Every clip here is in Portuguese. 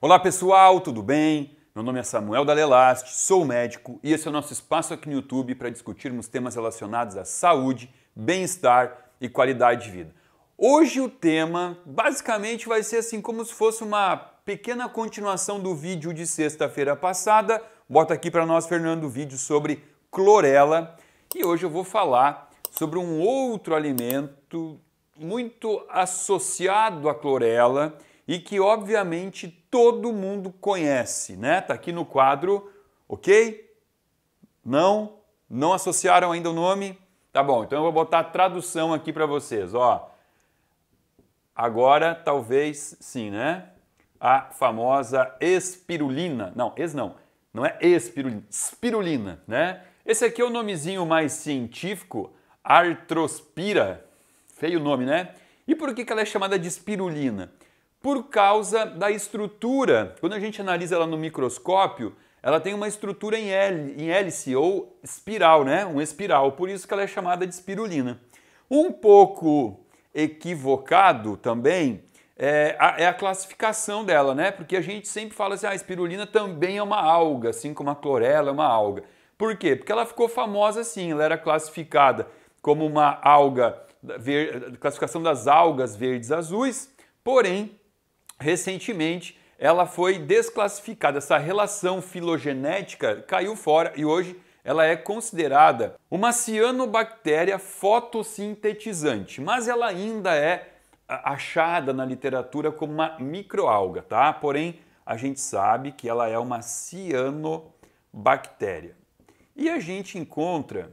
Olá pessoal, tudo bem? Meu nome é Samuel Dalelast, sou médico e esse é o nosso espaço aqui no YouTube para discutirmos temas relacionados à saúde, bem-estar e qualidade de vida. Hoje o tema basicamente vai ser assim como se fosse uma pequena continuação do vídeo de sexta-feira passada. Bota aqui para nós, Fernando, o vídeo sobre clorela. E hoje eu vou falar sobre um outro alimento muito associado à clorela e que obviamente todo mundo conhece, né? Tá aqui no quadro, ok? Não? Não associaram ainda o nome? Tá bom, então eu vou botar a tradução aqui para vocês, ó. Agora, talvez, sim, né? A famosa espirulina. Não, es não. Não é espirulina, espirulina, né? Esse aqui é o nomezinho mais científico, artrospira. Feio nome, né? E por que ela é chamada de espirulina? por causa da estrutura. Quando a gente analisa ela no microscópio, ela tem uma estrutura em, heli, em hélice ou espiral, né? Um espiral, por isso que ela é chamada de espirulina. Um pouco equivocado também é a, é a, classificação dela, né? Porque a gente sempre fala assim, ah, a espirulina também é uma alga, assim como a clorela é uma alga. Por quê? Porque ela ficou famosa assim, ela era classificada como uma alga, ver, classificação das algas verdes azuis, porém recentemente ela foi desclassificada, essa relação filogenética caiu fora e hoje ela é considerada uma cianobactéria fotossintetizante, mas ela ainda é achada na literatura como uma microalga, tá? Porém, a gente sabe que ela é uma cianobactéria. E a gente encontra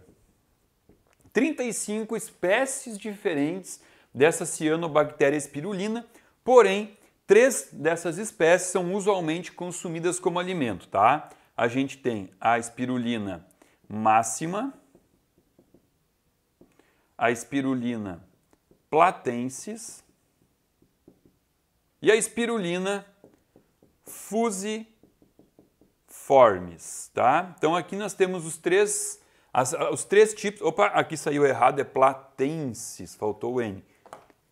35 espécies diferentes dessa cianobactéria espirulina, porém Três dessas espécies são usualmente consumidas como alimento, tá? A gente tem a espirulina máxima, a espirulina platensis e a espirulina fusiformes, tá? Então aqui nós temos os três, as, os três tipos. Opa, aqui saiu errado, é platensis, faltou o N.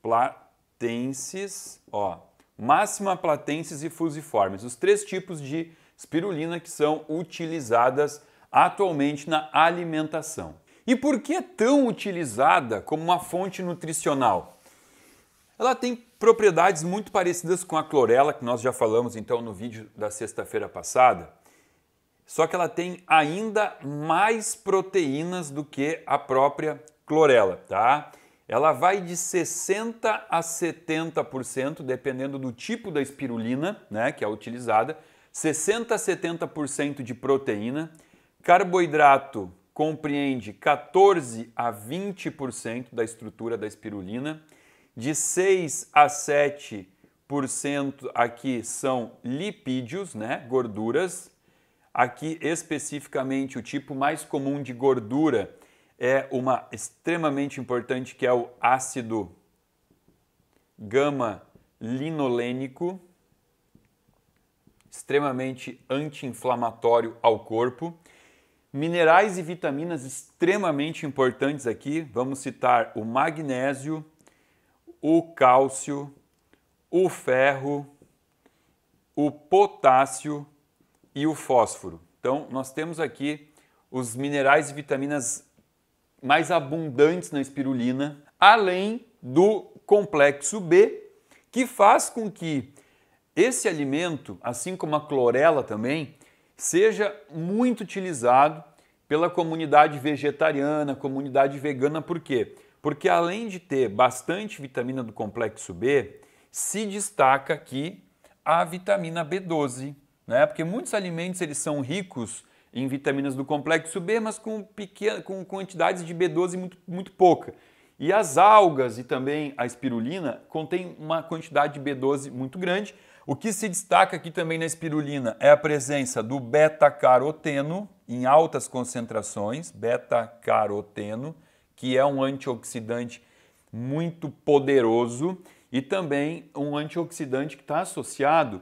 Platensis, ó, máxima, platensis e fusiformes, os três tipos de espirulina que são utilizadas atualmente na alimentação. E por que é tão utilizada como uma fonte nutricional? Ela tem propriedades muito parecidas com a clorela, que nós já falamos então no vídeo da sexta-feira passada, só que ela tem ainda mais proteínas do que a própria clorela, tá? Ela vai de 60 a 70%, dependendo do tipo da espirulina, né, que é utilizada, 60 a 70% de proteína, carboidrato compreende 14 a 20% da estrutura da espirulina, de 6 a 7% aqui são lipídios, né, gorduras. Aqui especificamente o tipo mais comum de gordura é uma extremamente importante que é o ácido gama linolênico, extremamente anti-inflamatório ao corpo. Minerais e vitaminas extremamente importantes aqui, vamos citar o magnésio, o cálcio, o ferro, o potássio e o fósforo. Então, nós temos aqui os minerais e vitaminas mais abundantes na espirulina, além do complexo B, que faz com que esse alimento, assim como a clorela também, seja muito utilizado pela comunidade vegetariana, comunidade vegana, por quê? Porque além de ter bastante vitamina do complexo B, se destaca aqui a vitamina B12, né? Porque muitos alimentos eles são ricos em vitaminas do complexo B, mas com, pequena, com quantidades de B12 muito, muito pouca. E as algas e também a espirulina contêm uma quantidade de B12 muito grande. O que se destaca aqui também na espirulina é a presença do beta-caroteno em altas concentrações, beta-caroteno, que é um antioxidante muito poderoso e também um antioxidante que está associado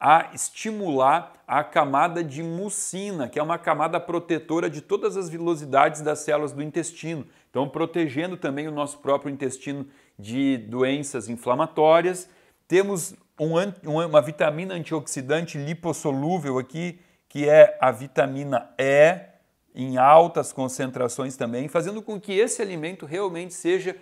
a estimular a camada de mucina, que é uma camada protetora de todas as vilosidades das células do intestino. Então, protegendo também o nosso próprio intestino de doenças inflamatórias. Temos um, uma vitamina antioxidante lipossolúvel aqui, que é a vitamina E, em altas concentrações também, fazendo com que esse alimento realmente seja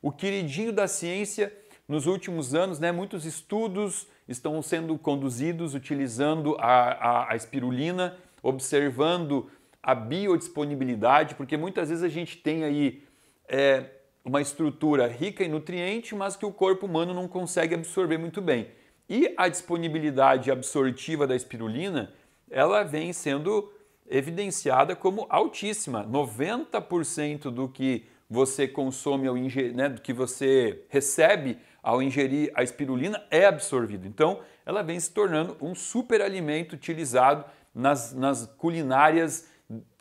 o queridinho da ciência nos últimos anos, né? Muitos estudos estão sendo conduzidos utilizando a, a, a espirulina, observando a biodisponibilidade, porque muitas vezes a gente tem aí é, uma estrutura rica em nutriente, mas que o corpo humano não consegue absorver muito bem. E a disponibilidade absortiva da espirulina, ela vem sendo evidenciada como altíssima. 90% do que você consome ou ingerir, né, do que você recebe ao ingerir a espirulina é absorvido. Então, ela vem se tornando um superalimento utilizado nas, nas culinárias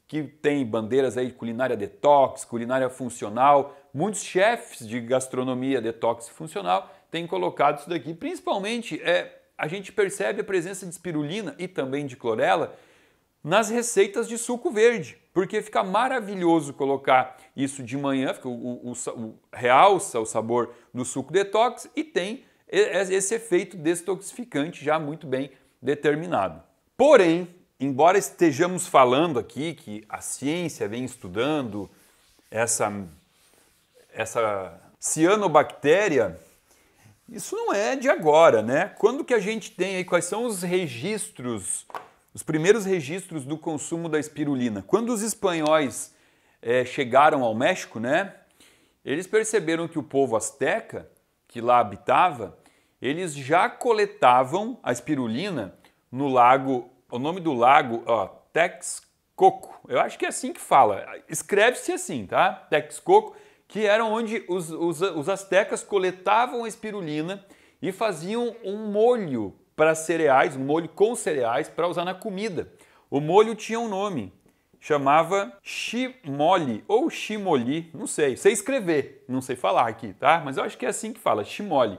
que tem bandeiras aí de culinária detox, culinária funcional. Muitos chefes de gastronomia detox funcional têm colocado isso daqui. Principalmente, é, a gente percebe a presença de espirulina e também de clorela nas receitas de suco verde, porque fica maravilhoso colocar isso de manhã, fica o, o, o, realça o sabor do suco detox e tem esse efeito detoxificante já muito bem determinado. Porém, embora estejamos falando aqui que a ciência vem estudando essa, essa cianobactéria, isso não é de agora, né? Quando que a gente tem aí, quais são os registros os primeiros registros do consumo da espirulina. Quando os espanhóis é, chegaram ao México, né, eles perceberam que o povo azteca que lá habitava, eles já coletavam a espirulina no lago, o nome do lago, ó, Texcoco. Eu acho que é assim que fala. Escreve-se assim, tá? Texcoco, que era onde os, os, os aztecas coletavam a espirulina e faziam um molho para cereais, um molho com cereais para usar na comida. O molho tinha um nome, chamava chimoli ou chimoli, não sei, sei escrever, não sei falar aqui, tá? Mas eu acho que é assim que fala, chimoli.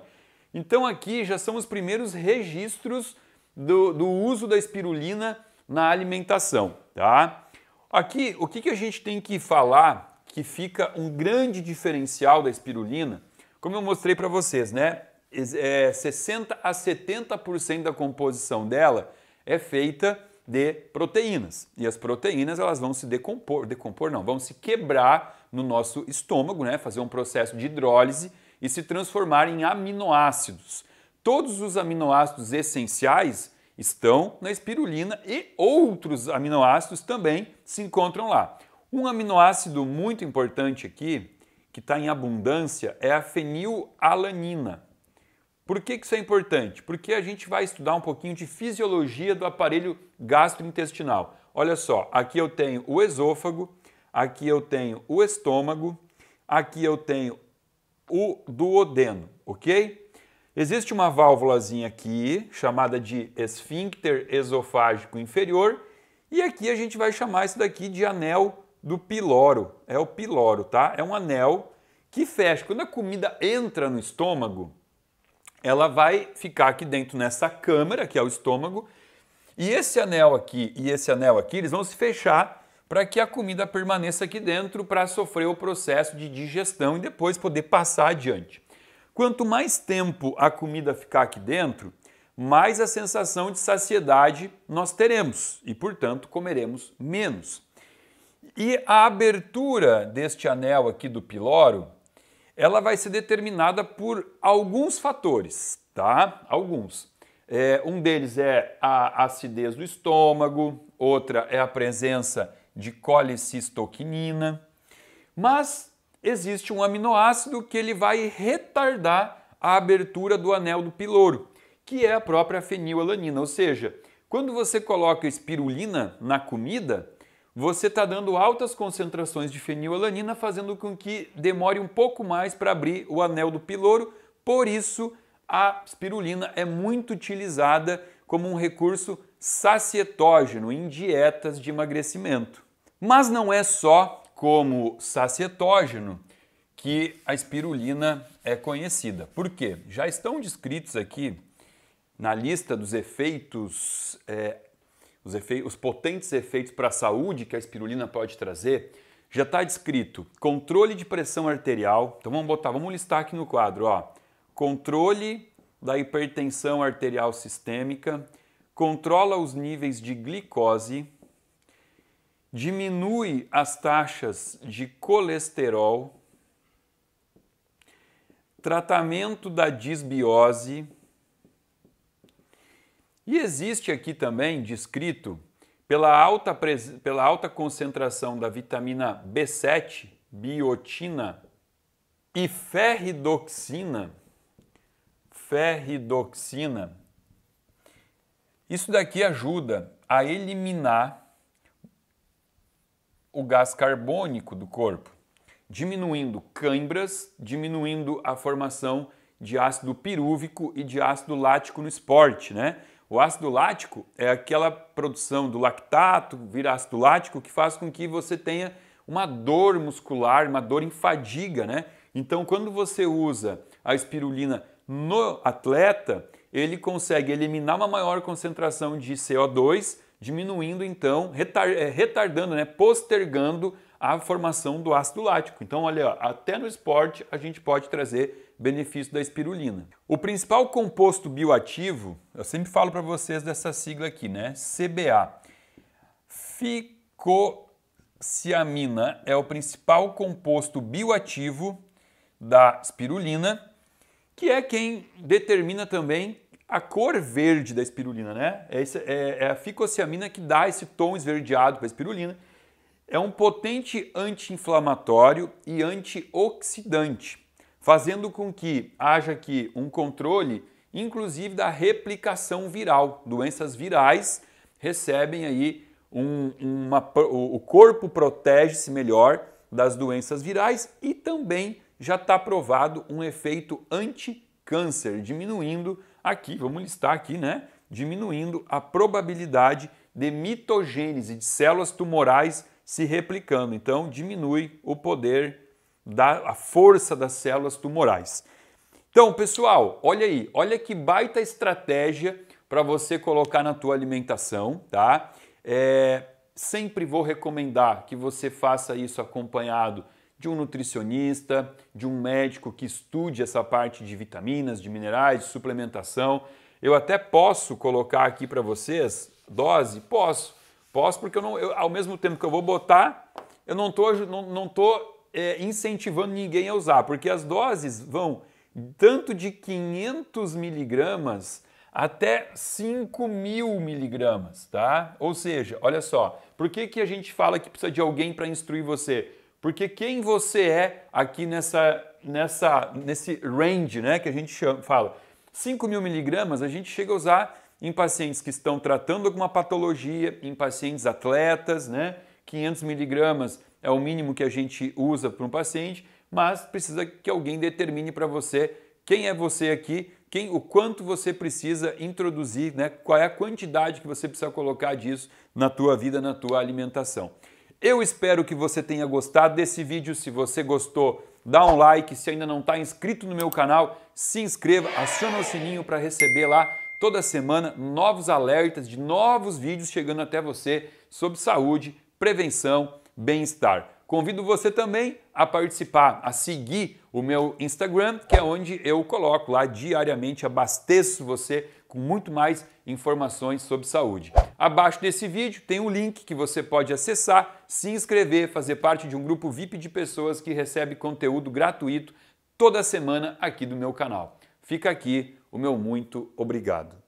Então aqui já são os primeiros registros do, do uso da espirulina na alimentação, tá? Aqui, o que, que a gente tem que falar que fica um grande diferencial da espirulina, como eu mostrei para vocês, né? é, 60 a 70% da composição dela é feita de proteínas. E as proteínas elas vão se decompor, decompor não, vão se quebrar no nosso estômago, né, fazer um processo de hidrólise e se transformar em aminoácidos. Todos os aminoácidos essenciais estão na espirulina e outros aminoácidos também se encontram lá. Um aminoácido muito importante aqui, que está em abundância, é a fenilalanina. Por que, isso é importante? Porque a gente vai estudar um pouquinho de fisiologia do aparelho gastrointestinal. Olha só, aqui eu tenho o esôfago, aqui eu tenho o estômago, aqui eu tenho o duodeno, ok? Existe uma válvulazinha aqui chamada de esfíncter esofágico inferior e aqui a gente vai chamar isso daqui de anel do piloro. É o piloro, tá? É um anel que fecha. Quando a comida entra no estômago, ela vai ficar aqui dentro nessa câmara, que é o estômago, e esse anel aqui e esse anel aqui, eles vão se fechar para que a comida permaneça aqui dentro para sofrer o processo de digestão e depois poder passar adiante. Quanto mais tempo a comida ficar aqui dentro, mais a sensação de saciedade nós teremos e, portanto, comeremos menos. E a abertura deste anel aqui do piloro ela vai ser determinada por alguns fatores, tá? Alguns. É, um deles é a acidez do estômago, outra é a presença de colicistoquinina, mas existe um aminoácido que ele vai retardar a abertura do anel do piloro, que é a própria fenilalanina, ou seja, quando você coloca espirulina na comida, você está dando altas concentrações de fenilalanina, fazendo com que demore um pouco mais para abrir o anel do piloro. Por isso, a spirulina é muito utilizada como um recurso sacietógeno em dietas de emagrecimento. Mas não é só como sacietógeno que a espirulina é conhecida. Por quê? Já estão descritos aqui na lista dos efeitos é, os, efeitos, os potentes efeitos para a saúde que a espirulina pode trazer, já está descrito controle de pressão arterial. Então vamos botar, vamos listar aqui no quadro, ó. Controle da hipertensão arterial sistêmica, controla os níveis de glicose, diminui as taxas de colesterol, tratamento da disbiose, e existe aqui também descrito pela alta, pela alta concentração da vitamina B7, biotina e ferridoxina. Ferridoxina. Isso daqui ajuda a eliminar o gás carbônico do corpo, diminuindo cãibras, diminuindo a formação de ácido pirúvico e de ácido lático no esporte, né? O ácido lático é aquela produção do lactato, vira ácido lático, que faz com que você tenha uma dor muscular, uma dor em fadiga, né? Então, quando você usa a espirulina no atleta, ele consegue eliminar uma maior concentração de CO2, diminuindo então, eh, retardando, né, postergando a formação do ácido lático. Então, olha, até no esporte a gente pode trazer benefício da espirulina. O principal composto bioativo, eu sempre falo para vocês dessa sigla aqui, né? CBA. Ficociamina é o principal composto bioativo da espirulina, que é quem determina também a cor verde da espirulina, né? É, é, é a ficociamina que dá esse tom esverdeado para a espirulina. É um potente anti-inflamatório e antioxidante fazendo com que haja aqui um controle, inclusive da replicação viral. Doenças virais recebem aí um, uma, o corpo protege-se melhor das doenças virais e também já está provado um efeito anti-câncer, diminuindo aqui, vamos listar aqui, né? Diminuindo a probabilidade de mitogênese de células tumorais se replicando. Então, diminui o poder da a força das células tumorais. Então, pessoal, olha aí, olha que baita estratégia para você colocar na tua alimentação, tá? É, sempre vou recomendar que você faça isso acompanhado de um nutricionista, de um médico que estude essa parte de vitaminas, de minerais, de suplementação. Eu até posso colocar aqui para vocês dose? Posso. Posso porque eu não, eu, ao mesmo tempo que eu vou botar, eu não tô, não, não tô é, incentivando ninguém a usar, porque as doses vão tanto de 500 miligramas até 5 mil miligramas, tá? Ou seja, olha só, por que, que a gente fala que precisa de alguém para instruir você? Porque quem você é aqui nessa, nessa, nesse range, né, que a gente chama, fala, 5 mil miligramas a gente chega a usar em pacientes que estão tratando alguma patologia, em pacientes atletas, né, 500 miligramas é o mínimo que a gente usa para um paciente, mas precisa que alguém determine para você quem é você aqui, quem, o quanto você precisa introduzir, né, qual é a quantidade que você precisa colocar disso na tua vida, na tua alimentação. Eu espero que você tenha gostado desse vídeo. Se você gostou, dá um like. Se ainda não está inscrito no meu canal, se inscreva, aciona o sininho para receber lá toda semana novos alertas de novos vídeos chegando até você sobre saúde, prevenção bem-estar. Convido você também a participar, a seguir o meu Instagram, que é onde eu coloco lá diariamente, abasteço você com muito mais informações sobre saúde. Abaixo desse vídeo tem um link que você pode acessar, se inscrever, fazer parte de um grupo VIP de pessoas que recebe conteúdo gratuito toda semana aqui do meu canal. Fica aqui o meu muito obrigado.